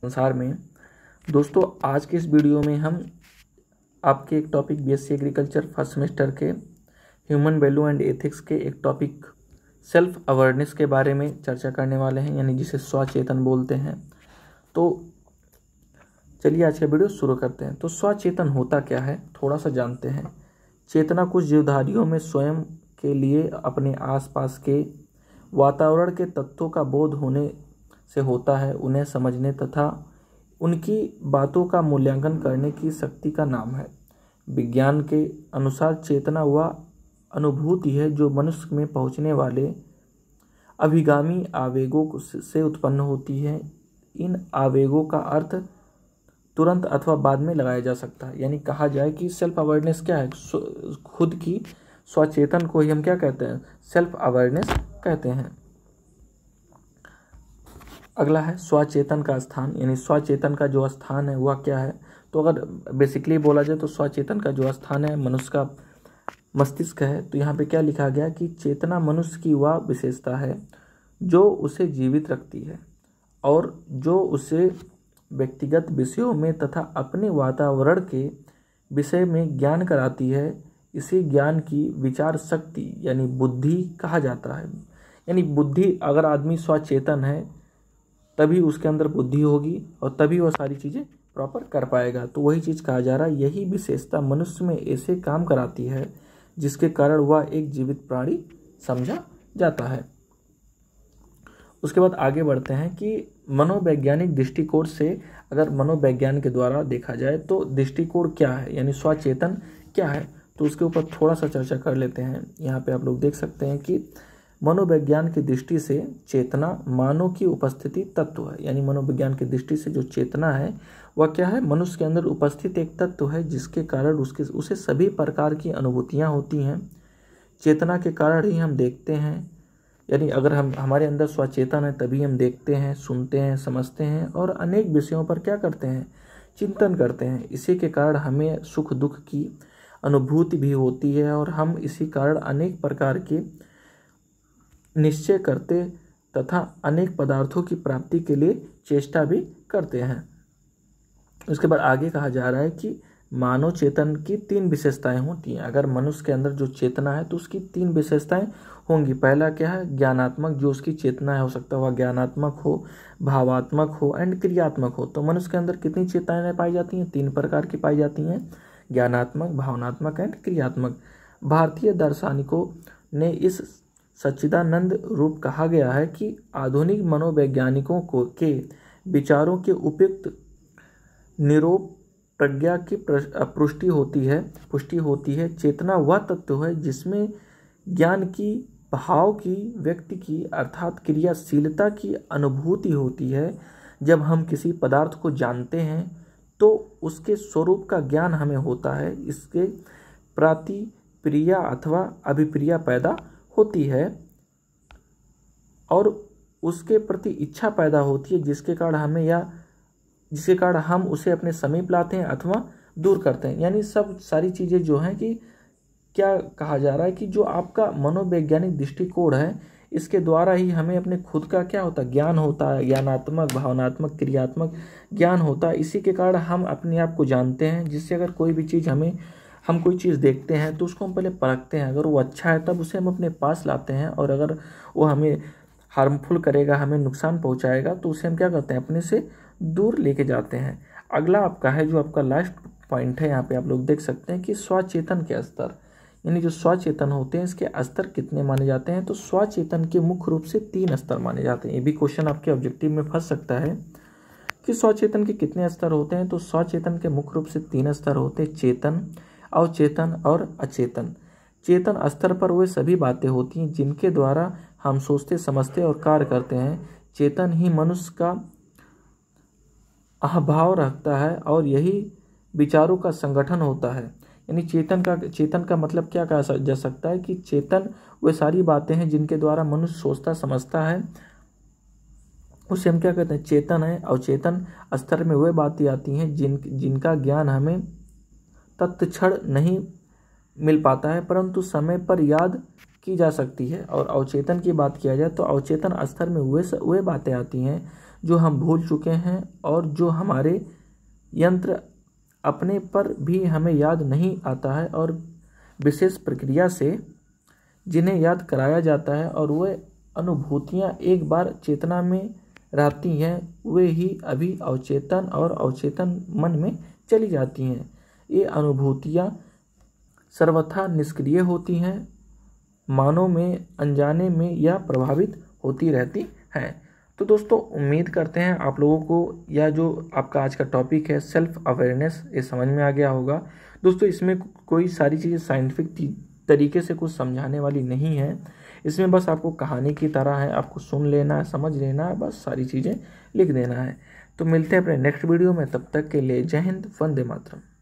संसार में दोस्तों आज के इस वीडियो में हम आपके एक topic BSc agriculture first semester के ह्यूमन वैल्यू एंड एथिक्स के एक टॉपिक सेल्फ अवेयरनेस के बारे में चर्चा करने वाले हैं यानी जिसे स्वचेतन बोलते हैं तो चलिए आज का वीडियो शुरू करते हैं तो स्वचेतन होता क्या है थोड़ा सा जानते हैं चेतना कुछ जीवधारियों में स्वयं के लिए अपने आसपास के वातावरण के तत्वों का बोध होने से होता है उन्हें समझने तथा उनकी बातों का मूल्यांकन करने की शक्ति का नाम है विज्ञान के अनुसार चेतना वह अनुभूति है जो मनुष्य में पहुंचने वाले अभिगामी आवेगों से उत्पन्न होती है इन आवेगों का अर्थ तुरंत अथवा बाद में लगाया जा सकता है यानी कहा जाए कि सेल्फ अवेयरनेस क्या है खुद की स्वचेतन को ही हम क्या कहते हैं सेल्फ अवेयरनेस कहते हैं अगला है स्वचेतन का स्थान यानी स्वचेतन का जो स्थान है वह क्या है तो अगर बेसिकली बोला जाए तो स्वचेतन का जो स्थान है मनुष्य का मस्तिष्क है तो यहाँ पे क्या लिखा गया कि चेतना मनुष्य की वह विशेषता है जो उसे जीवित रखती है और जो उसे व्यक्तिगत विषयों में तथा अपने वातावरण के विषय में ज्ञान कराती है इसे ज्ञान की विचार शक्ति यानी बुद्धि कहा जाता है यानी बुद्धि अगर आदमी स्वचेतन है तभी उसके अंदर बुद्धि होगी और तभी वह सारी चीज़ें प्रॉपर कर पाएगा तो वही चीज़ कहा जा रहा है यही विशेषता मनुष्य में ऐसे काम कराती है जिसके कारण वह एक जीवित प्राणी समझा जाता है उसके बाद आगे बढ़ते हैं कि मनोवैज्ञानिक दृष्टिकोण से अगर मनोवैज्ञान के द्वारा देखा जाए तो दृष्टिकोण क्या है यानी स्वचेतन क्या है तो उसके ऊपर थोड़ा सा चर्चा कर लेते हैं यहाँ पे आप लोग देख सकते हैं कि मनोविज्ञान की दृष्टि से चेतना मानव की उपस्थिति तत्व है यानी मनोविज्ञान की दृष्टि से जो चेतना है वह क्या है मनुष्य के अंदर उपस्थित एक तत्व है जिसके कारण उसके उसे सभी प्रकार की अनुभूतियाँ होती हैं चेतना के कारण ही हम देखते हैं यानी अगर हम हमारे अंदर स्वचेतन है तभी हम देखते हैं सुनते हैं समझते हैं और अनेक विषयों पर क्या करते हैं चिंतन करते हैं इसी के कारण हमें सुख दुख की अनुभूति भी होती है और हम इसी कारण अनेक प्रकार के निश्चय करते तथा अनेक पदार्थों की प्राप्ति के लिए चेष्टा भी करते हैं उसके बाद आगे कहा जा रहा है कि मानव चेतन की तीन विशेषताएं होती हैं अगर मनुष्य के अंदर जो चेतना है तो उसकी तीन विशेषताएं होंगी पहला क्या है ज्ञानात्मक जो उसकी चेतना है हो सकता है वह ज्ञानात्मक हो भावात्मक हो एंड क्रियात्मक हो तो मनुष्य के अंदर कितनी चेतनाएं पाई जाती हैं तीन प्रकार की पाई जाती हैं ज्ञानात्मक भावनात्मक एंड क्रियात्मक भारतीय दार्शनिकों ने इस सच्चिदानंद रूप कहा गया है कि आधुनिक मनोवैज्ञानिकों को के विचारों के उपयुक्त निरोप प्रज्ञा की पुष्टि होती है पुष्टि होती है चेतना वह तत्व है जिसमें ज्ञान की भाव की व्यक्ति की अर्थात क्रियाशीलता की अनुभूति होती है जब हम किसी पदार्थ को जानते हैं तो उसके स्वरूप का ज्ञान हमें होता है इसके प्रति प्रिया अथवा अभिप्रिया पैदा होती है और उसके प्रति इच्छा पैदा होती है जिसके कारण हमें या जिसके कारण हम उसे अपने समीप लाते हैं अथवा दूर करते हैं यानी सब सारी चीज़ें जो हैं कि क्या कहा जा रहा है कि जो आपका मनोवैज्ञानिक दृष्टिकोण है इसके द्वारा ही हमें अपने खुद का क्या होता है ज्ञान होता है ज्ञानात्मक भावनात्मक क्रियात्मक ज्ञान होता है इसी के कारण हम अपने आप को जानते हैं जिससे अगर कोई भी चीज़ हमें हम कोई चीज़ देखते हैं तो उसको हम पहले परखते हैं अगर वो अच्छा है तब उसे हम अपने पास लाते हैं और अगर वो हमें हार्मफुल करेगा हमें नुकसान पहुंचाएगा तो उसे हम क्या करते हैं अपने से दूर लेके जाते हैं अगला आपका है जो आपका लास्ट पॉइंट है यहाँ पे आप लोग देख सकते हैं कि स्वचेतन के स्तर यानी जो स्वचेतन होते हैं इसके स्तर कितने माने जाते हैं तो स्वचेतन के मुख्य रूप से तीन स्तर माने जाते हैं ये भी क्वेश्चन आपके ऑब्जेक्टिव में फंस सकता है कि स्वचेतन के कितने स्तर होते हैं तो स्वचेतन के मुख्य रूप से तीन स्तर होते हैं चेतन अवचेतन और अचेतन चेतन स्तर पर वे सभी बातें होती हैं जिनके द्वारा हम सोचते समझते और कार्य करते हैं चेतन ही मनुष्य का अहभाव रखता है और यही विचारों का संगठन होता है यानी चेतन का चेतन का मतलब क्या कहा जा सकता है कि चेतन वे सारी बातें हैं जिनके द्वारा मनुष्य सोचता समझता है उसे हम क्या कहते हैं चेतन है अवचेतन स्तर में वे बातें आती हैं जिन जिनका ज्ञान हमें तत्क्षण नहीं मिल पाता है परंतु समय पर याद की जा सकती है और अवचेतन की बात किया जाए तो अवचेतन स्तर में वे वे बातें आती हैं जो हम भूल चुके हैं और जो हमारे यंत्र अपने पर भी हमें याद नहीं आता है और विशेष प्रक्रिया से जिन्हें याद कराया जाता है और वे अनुभूतियाँ एक बार चेतना में रहती हैं वे ही अभी अवचेतन और अवचेतन मन में चली जाती हैं ये अनुभूतियाँ सर्वथा निष्क्रिय होती हैं मानों में अनजाने में यह प्रभावित होती रहती हैं तो दोस्तों उम्मीद करते हैं आप लोगों को यह जो आपका आज का टॉपिक है सेल्फ अवेयरनेस ये समझ में आ गया होगा दोस्तों इसमें कोई सारी चीज़ें साइंटिफिक तरीके से कुछ समझाने वाली नहीं है इसमें बस आपको कहानी की तरह है आपको सुन लेना है समझ लेना है बस सारी चीज़ें लिख देना है तो मिलते हैं अपने नेक्स्ट वीडियो में तब तक के लिए जय हिंद वंदे मातरम